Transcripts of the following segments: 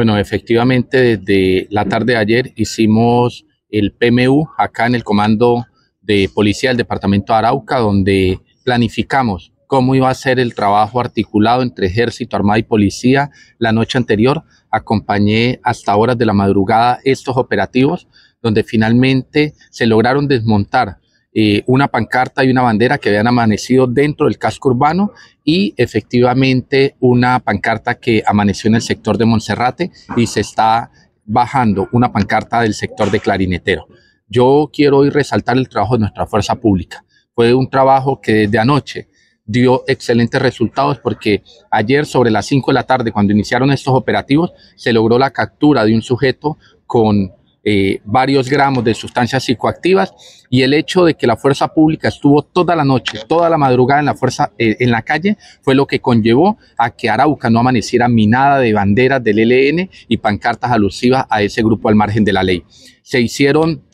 Bueno, efectivamente, desde la tarde de ayer hicimos el PMU acá en el Comando de Policía del Departamento de Arauca, donde planificamos cómo iba a ser el trabajo articulado entre ejército, armada y policía. La noche anterior acompañé hasta horas de la madrugada estos operativos, donde finalmente se lograron desmontar eh, una pancarta y una bandera que habían amanecido dentro del casco urbano y efectivamente una pancarta que amaneció en el sector de Monserrate y se está bajando una pancarta del sector de Clarinetero. Yo quiero hoy resaltar el trabajo de nuestra fuerza pública. Fue un trabajo que desde anoche dio excelentes resultados porque ayer sobre las 5 de la tarde, cuando iniciaron estos operativos, se logró la captura de un sujeto con eh, varios gramos de sustancias psicoactivas y el hecho de que la fuerza pública estuvo toda la noche, toda la madrugada en la fuerza eh, en la calle fue lo que conllevó a que Arauca no amaneciera minada de banderas del ELN y pancartas alusivas a ese grupo al margen de la ley. Se hicieron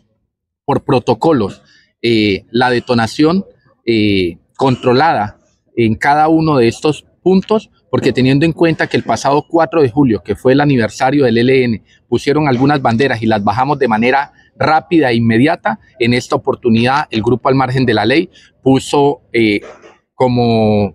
por protocolos eh, la detonación controlada en cada uno de estos puntos, porque teniendo en cuenta que el pasado 4 de julio, que fue el aniversario del e LN, pusieron algunas banderas y las bajamos de manera rápida e inmediata, en esta oportunidad el grupo al margen de la ley puso eh, como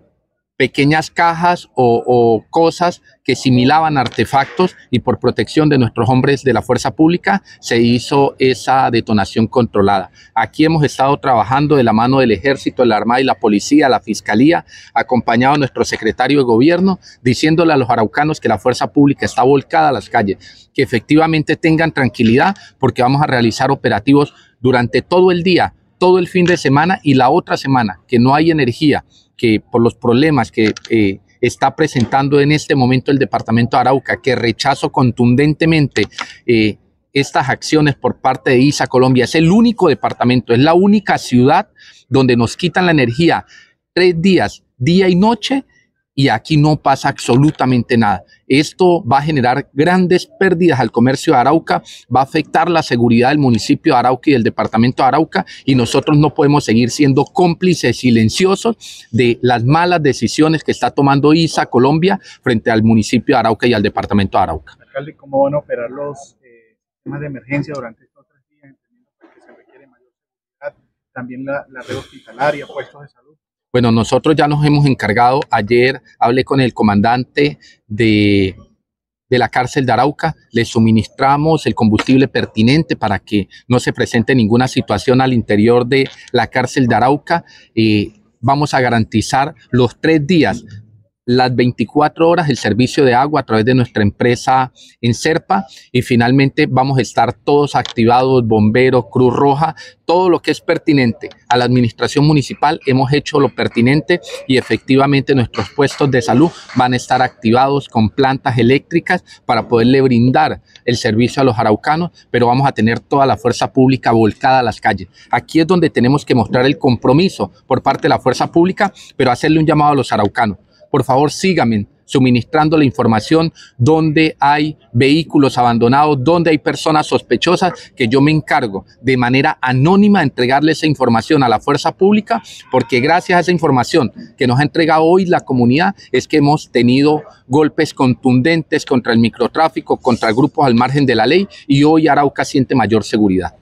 pequeñas cajas o, cosas que similaban artefactos y por protección de nuestros hombres de la fuerza pública se hizo esa detonación controlada. Aquí hemos estado trabajando de la mano del ejército, la armada y la policía, la fiscalía, acompañado a nuestro secretario de gobierno, diciéndole a los araucanos que la fuerza pública está volcada a las calles, que efectivamente tengan tranquilidad porque vamos a realizar operativos durante todo el día todo el fin de semana y la otra semana, que no hay energía, que por los problemas que eh, está presentando en este momento el departamento de Arauca, que rechazo contundentemente eh, estas acciones por parte de ISA Colombia. Es el único departamento, es la única ciudad donde nos quitan la energía tres días, día y noche, y aquí no pasa absolutamente nada. Esto va a generar grandes pérdidas al comercio de Arauca, va a afectar la seguridad del municipio de Arauca y del departamento de Arauca y nosotros no podemos seguir siendo cómplices silenciosos de las malas decisiones que está tomando ISA Colombia frente al municipio de Arauca y al departamento de Arauca. Alcalde, ¿cómo van a operar los eh, de emergencia durante estos tres días, que se requiere mayor seguridad, también la red hospitalaria, puestos de salud? Bueno, nosotros ya nos hemos encargado. Ayer hablé con el comandante de, de, la cárcel de Arauca. Le suministramos el combustible pertinente para que no se presente ninguna situación al interior de la cárcel de Arauca. y eh, vamos a garantizar los tres días las 24 horas el servicio de agua a través de nuestra empresa en Serpa y finalmente vamos a estar todos activados, bomberos, Cruz Roja, todo lo que es pertinente a la administración municipal. Hemos hecho lo pertinente y efectivamente nuestros puestos de salud van a estar activados con plantas eléctricas para poderle brindar el servicio a los araucanos, pero vamos a tener toda la fuerza pública volcada a las calles. Aquí es donde tenemos que mostrar el compromiso por parte de la fuerza pública, pero hacerle un llamado a los araucanos por favor síganme suministrando la información donde hay vehículos abandonados, donde hay personas sospechosas, que yo me encargo de manera anónima de entregarle esa información a la fuerza pública, porque gracias a esa información que nos ha entregado hoy la comunidad es que hemos tenido golpes contundentes contra el microtráfico, contra grupos al margen de la ley y hoy Arauca siente mayor seguridad.